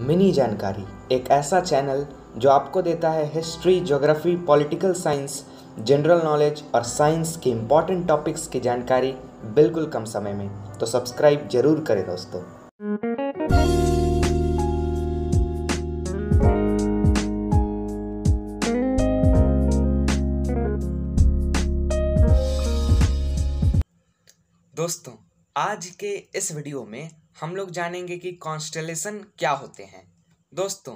mini जानकारी एक ऐसा चैनल जो आपको देता है history geography political science general knowledge और साइंस के इम्पॉर्टेंट टॉपिक्स की जानकारी बिल्कुल कम समय में तो सब्सक्राइब जरूर करें दोस्तों दोस्तों आज के इस वीडियो में हम लोग जानेंगे कि कॉन्स्टलेशन क्या होते हैं दोस्तों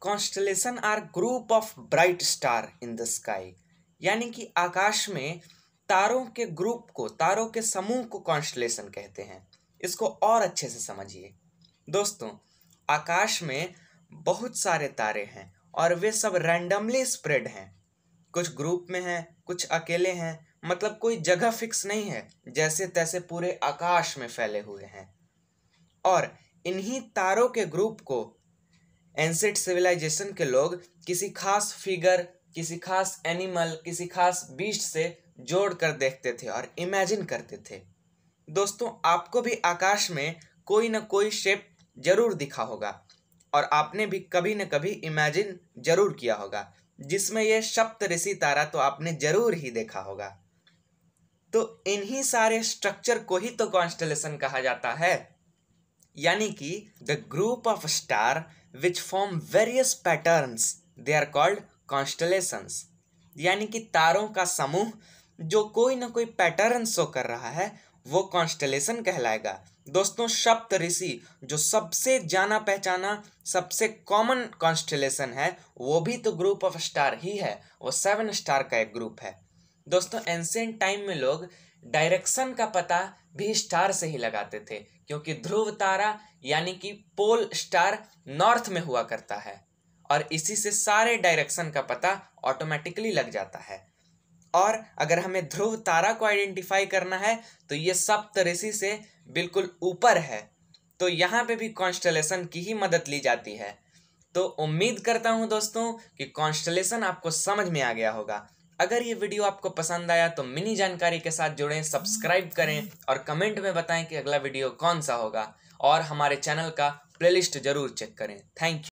constellation are group of bright star in the sky यानी कि आकाश में तारों के ग्रुप को तारों के समूह को कॉन्स्टलेशन कहते हैं इसको और अच्छे से समझिए दोस्तों आकाश में बहुत सारे तारे हैं और वे सब रैंडमली स्प्रेड हैं कुछ ग्रुप में हैं कुछ अकेले हैं मतलब कोई जगह फिक्स नहीं है जैसे तैसे पूरे आकाश में फैले हुए हैं और इन्हीं तारों के ग्रुप को एंसेट सिविलाइजेशन के लोग किसी खास फिगर किसी खास एनिमल किसी खास बीस्ट से जोड़ कर देखते थे और इमेजिन करते थे दोस्तों आपको भी आकाश में कोई ना कोई शेप जरूर दिखा होगा और आपने भी कभी न कभी इमेजिन जरूर किया होगा जिसमें यह सप्त ऋषि तारा तो आपने जरूर ही देखा होगा तो इन्हीं सारे स्ट्रक्चर को ही तो कॉन्स्टलेशन कहा जाता है यानी कि the group of star which form various patterns they are called constellations यानी कि तारों का समूह जो कोई ना कोई पैटर्न शो कर रहा है वो कॉन्स्टलेशन कहलाएगा दोस्तों सप्त ऋषि जो सबसे जाना पहचाना सबसे कॉमन कॉन्स्टलेशन है वो भी तो ग्रुप ऑफ स्टार ही है वो सेवन स्टार का एक ग्रुप है दोस्तों एंसेंट टाइम में लोग डायरेक्शन का पता भी स्टार से ही लगाते थे क्योंकि ध्रुव तारा यानी कि पोल स्टार नॉर्थ में हुआ करता है और इसी से सारे डायरेक्शन का पता ऑटोमेटिकली लग जाता है और अगर हमें ध्रुव तारा को आइडेंटिफाई करना है तो ये सप्तऋषि से बिल्कुल ऊपर है तो यहाँ पे भी कॉन्स्टलेशन की ही मदद ली जाती है तो उम्मीद करता हूँ दोस्तों कि कॉन्स्टलेशन आपको समझ में आ गया होगा अगर ये वीडियो आपको पसंद आया तो मिनी जानकारी के साथ जुड़ें सब्सक्राइब करें और कमेंट में बताएं कि अगला वीडियो कौन सा होगा और हमारे चैनल का प्लेलिस्ट जरूर चेक करें थैंक यू